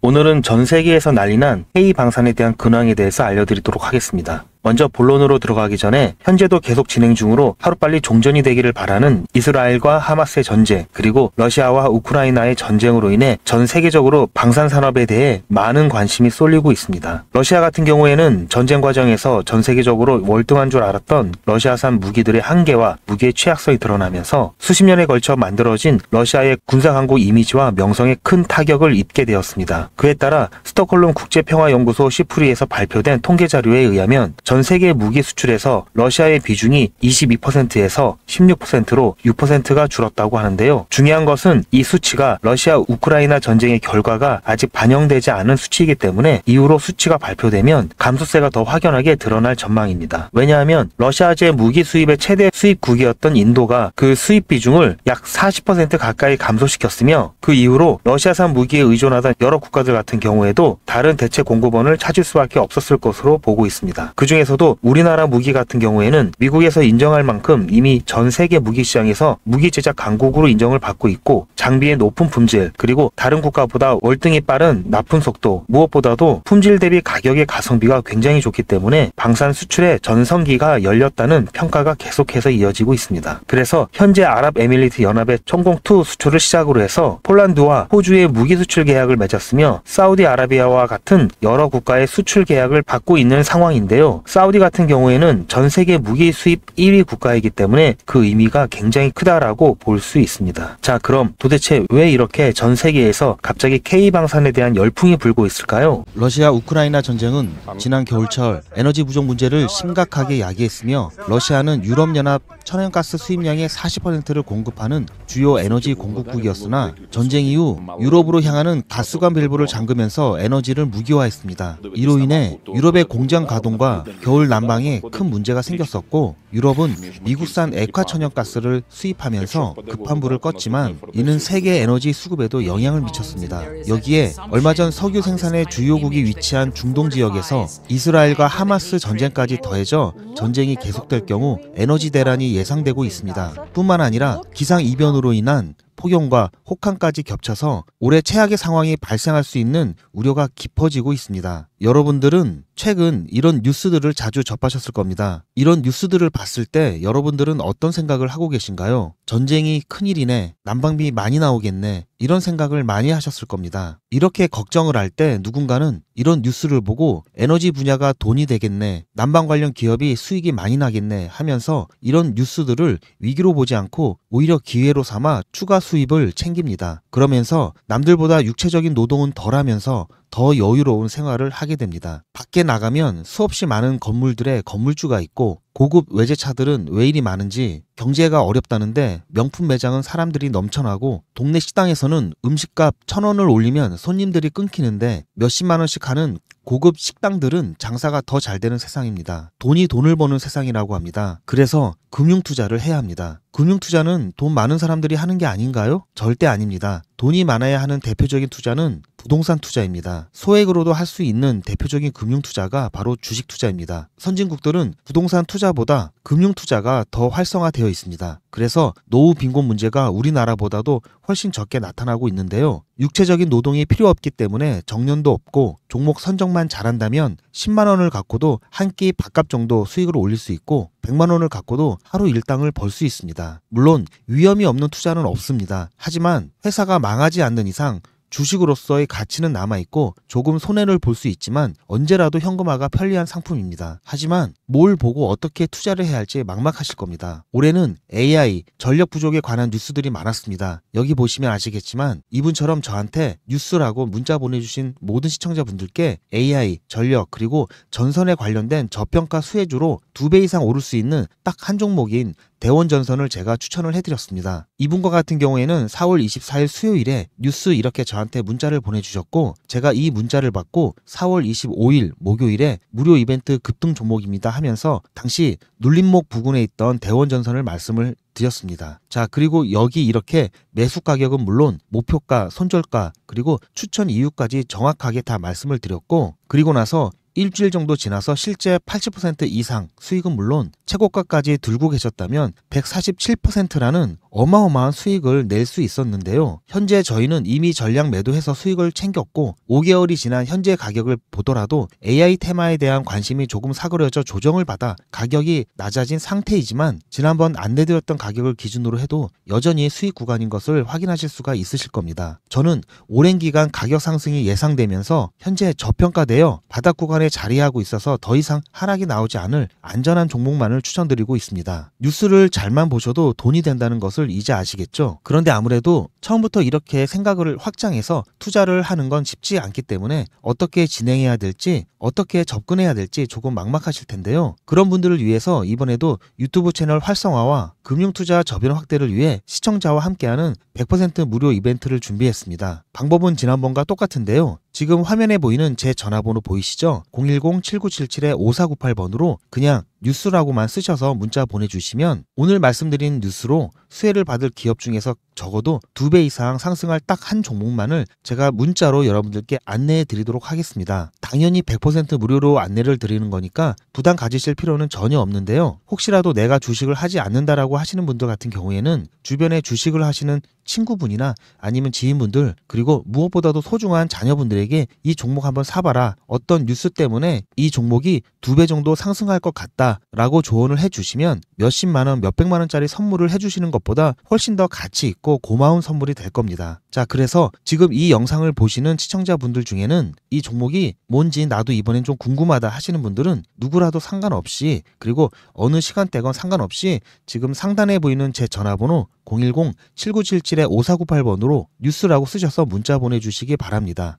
오늘은 전 세계에서 난리난 헤이 방산에 대한 근황에 대해서 알려드리도록 하겠습니다. 먼저 본론으로 들어가기 전에 현재도 계속 진행 중으로 하루빨리 종전이 되기를 바라는 이스라엘과 하마스의 전쟁 그리고 러시아와 우크라이나의 전쟁으로 인해 전 세계적으로 방산 산업에 대해 많은 관심이 쏠리고 있습니다. 러시아 같은 경우에는 전쟁 과정에서 전 세계적으로 월등한 줄 알았던 러시아산 무기들의 한계와 무기의 취약성이 드러나면서 수십 년에 걸쳐 만들어진 러시아의 군사 강국 이미지와 명성에 큰 타격을 입게 되었습니다. 그에 따라 스톡홀름 국제평화연구소 시프리에서 발표된 통계 자료에 의하면 전 세계 무기 수출에서 러시아의 비중이 22%에서 16%로 6%가 줄었다고 하는데요. 중요한 것은 이 수치가 러시아 우크라이나 전쟁의 결과가 아직 반영되지 않은 수치이기 때문에 이후로 수치가 발표되면 감소세가 더 확연하게 드러날 전망입니다. 왜냐하면 러시아제 무기 수입의 최대 수입국이었던 인도가 그 수입 비중을 약 40% 가까이 감소시켰으며 그 이후로 러시아산 무기에 의존하던 여러 국가들 같은 경우에도 다른 대체 공급원을 찾을 수밖에 없었을 것으로 보고 있습니다. 그중 중에서도 우리나라 무기 같은 경우에는 미국에서 인정할 만큼 이미 전 세계 무기 시장에서 무기 제작 강국으로 인정을 받고 있고 장비의 높은 품질 그리고 다른 국가보다 월등히 빠른 납품 속도 무엇보다도 품질 대비 가격의 가성비가 굉장히 좋기 때문에 방산 수출의 전성기가 열렸다는 평가가 계속해서 이어지고 있습니다. 그래서 현재 아랍에밀리트 연합의 천공2 수출을 시작으로 해서 폴란드와 호주의 무기 수출 계약을 맺었으며 사우디아라비아와 같은 여러 국가의 수출 계약을 받고 있는 상황인데요. 사우디 같은 경우에는 전 세계 무기 수입 1위 국가이기 때문에 그 의미가 굉장히 크다라고 볼 수 있습니다. 자, 그럼 도대체 왜 이렇게 전 세계에서 갑자기 K방산에 대한 열풍이 불고 있을까요? 러시아 우크라이나 전쟁은 지난 겨울철 에너지 부족 문제를 심각하게 야기했으며 러시아는 유럽연합 천연가스 수입량의 40%를 공급하는 주요 에너지 공급국이었으나 전쟁 이후 유럽으로 향하는 가스관 밸브를 잠그면서 에너지를 무기화했습니다. 이로 인해 유럽의 공장 가동과 겨울 난방에 큰 문제가 생겼었고 유럽은 미국산 액화천연가스를 수입하면서 급한 불을 껐지만 이는 세계 에너지 수급에도 영향을 미쳤습니다. 여기에 얼마 전 석유 생산의 주요국이 위치한 중동 지역에서 이스라엘과 하마스 전쟁까지 더해져 전쟁이 계속될 경우 에너지 대란이 예상되고 있습니다. 뿐만 아니라 기상 이변으로 인한 폭염과 혹한까지 겹쳐서 올해 최악의 상황이 발생할 수 있는 우려가 깊어지고 있습니다. 여러분들은 최근 이런 뉴스들을 자주 접하셨을 겁니다. 이런 뉴스들을 봤을 때 여러분들은 어떤 생각을 하고 계신가요? 전쟁이 큰일이네. 난방비 많이 나오겠네. 이런 생각을 많이 하셨을 겁니다. 이렇게 걱정을 할 때 누군가는 이런 뉴스를 보고 에너지 분야가 돈이 되겠네, 난방 관련 기업이 수익이 많이 나겠네 하면서 이런 뉴스들을 위기로 보지 않고 오히려 기회로 삼아 추가 수입을 챙깁니다. 그러면서 남들보다 육체적인 노동은 덜 하면서 더 여유로운 생활을 하게 됩니다. 밖에 나가면 수없이 많은 건물들의 건물주가 있고 고급 외제차들은 왜 이리 많은지 경제가 어렵다는데 명품 매장은 사람들이 넘쳐나고 동네 식당에서는 음식값 천원을 올리면 손님들이 끊기는데 몇십만 원씩 하는 고급 식당들은 장사가 더 잘 되는 세상입니다. 돈이 돈을 버는 세상이라고 합니다. 그래서 금융 투자를 해야 합니다. 금융 투자는 돈 많은 사람들이 하는 게 아닌가요? 절대 아닙니다. 돈이 많아야 하는 대표적인 투자는 부동산 투자입니다. 소액으로도 할 수 있는 대표적인 금융 투자가 바로 주식 투자입니다. 선진국들은 부동산 투자보다 금융 투자가 더 활성화되어 있습니다. 그래서 노후 빈곤 문제가 우리나라보다도 훨씬 적게 나타나고 있는데요. 육체적인 노동이 필요 없기 때문에 정년도 없고 종목 선정만 잘한다면 10만 원을 갖고도 한 끼 밥값 정도 수익을 올릴 수 있고 100만 원을 갖고도 하루 일당을 벌 수 있습니다. 물론 위험이 없는 투자는 없습니다. 하지만 회사가 망하지 않는 이상 주식으로서의 가치는 남아있고 조금 손해를 볼 수 있지만 언제라도 현금화가 편리한 상품입니다. 하지만 뭘 보고 어떻게 투자를 해야 할지 막막하실 겁니다. 올해는 AI, 전력 부족에 관한 뉴스들이 많았습니다. 여기 보시면 아시겠지만 이분처럼 저한테 뉴스라고 문자 보내주신 모든 시청자분들께 AI, 전력, 그리고 전선에 관련된 저평가 수혜주로 두 배 이상 오를 수 있는 딱 한 종목인 대원전선을 제가 추천을 해드렸습니다. 이분과 같은 경우에는 4월 24일 수요일에 뉴스 이렇게 저한테 문자를 보내주셨고 제가 이 문자를 받고 4월 25일 목요일에 무료 이벤트 급등 종목입니다 하면서 당시 눌림목 부근에 있던 대원전선을 말씀을 드렸습니다. 자, 그리고 여기 이렇게 매수 가격은 물론 목표가, 손절가, 그리고 추천 이유까지 정확하게 다 말씀을 드렸고, 그리고 나서 일주일 정도 지나서 실제 80% 이상 수익은 물론 최고가까지 들고 계셨다면 147%라는 어마어마한 수익을 낼 수 있었는데요. 현재 저희는 이미 전량 매도해서 수익을 챙겼고 5개월이 지난 현재 가격을 보더라도 AI 테마에 대한 관심이 조금 사그려져 조정을 받아 가격이 낮아진 상태이지만 지난번 안내드렸던 가격을 기준으로 해도 여전히 수익 구간인 것을 확인하실 수가 있으실 겁니다. 저는 오랜 기간 가격 상승이 예상되면서 현재 저평가되어 바닥 구간에 자리하고 있어서 더 이상 하락이 나오지 않을 안전한 종목만을 추천드리고 있습니다. 뉴스를 잘만 보셔도 돈이 된다는 것을 이제 아시겠죠? 그런데 아무래도 처음부터 이렇게 생각을 확장해서 투자를 하는 건 쉽지 않기 때문에 어떻게 진행해야 될지 어떻게 접근해야 될지 조금 막막하실 텐데요. 그런 분들을 위해서 이번에도 유튜브 채널 활성화와 금융투자 저변 확대를 위해 시청자와 함께하는 100% 무료 이벤트를 준비했습니다. 방법은 지난번과 똑같은데요. 지금 화면에 보이는 제 전화번호 보이시죠? 010-7977-5498번으로 그냥 뉴스라고만 쓰셔서 문자 보내주시면 오늘 말씀드린 뉴스로 수혜를 받을 기업 중에서 적어도 두 배 이상 상승할 딱 한 종목만을 제가 문자로 여러분들께 안내해 드리도록 하겠습니다. 당연히 100% 무료로 안내를 드리는 거니까 부담 가지실 필요는 전혀 없는데요. 혹시라도 내가 주식을 하지 않는다라고 하시는 분들 같은 경우에는 주변에 주식을 하시는 친구분이나 아니면 지인분들 그리고 무엇보다도 소중한 자녀분들에게 이 종목 한번 사봐라 어떤 뉴스 때문에 이 종목이 두 배 정도 상승할 것 같다 라고 조언을 해주시면 몇십만 원, 몇백만 원짜리 선물을 해주시는 것보다 훨씬 더 가치 있고 고마운 선물이 될 겁니다. 자, 그래서 지금 이 영상을 보시는 시청자분들 중에는 이 종목이 뭔지 나도 이번엔 좀 궁금하다 하시는 분들은 누구라도 상관없이 그리고 어느 시간대건 상관없이 지금 상단에 보이는 제 전화번호 010-7977-5498번으로 뉴스라고 쓰셔서 문자 보내주시기 바랍니다.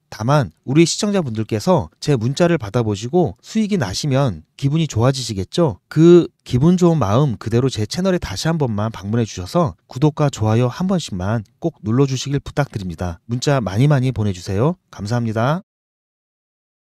다만 우리 시청자분들께서 제 문자를 받아보시고 수익이 나시면 기분이 좋아지시겠죠? 그 기분 좋은 마음 그대로 제 채널에 다시 한 번만 방문해 주셔서 구독과 좋아요 한 번씩만 꼭 눌러 주시길 부탁드립니다. 문자 많이 많이 보내주세요. 감사합니다.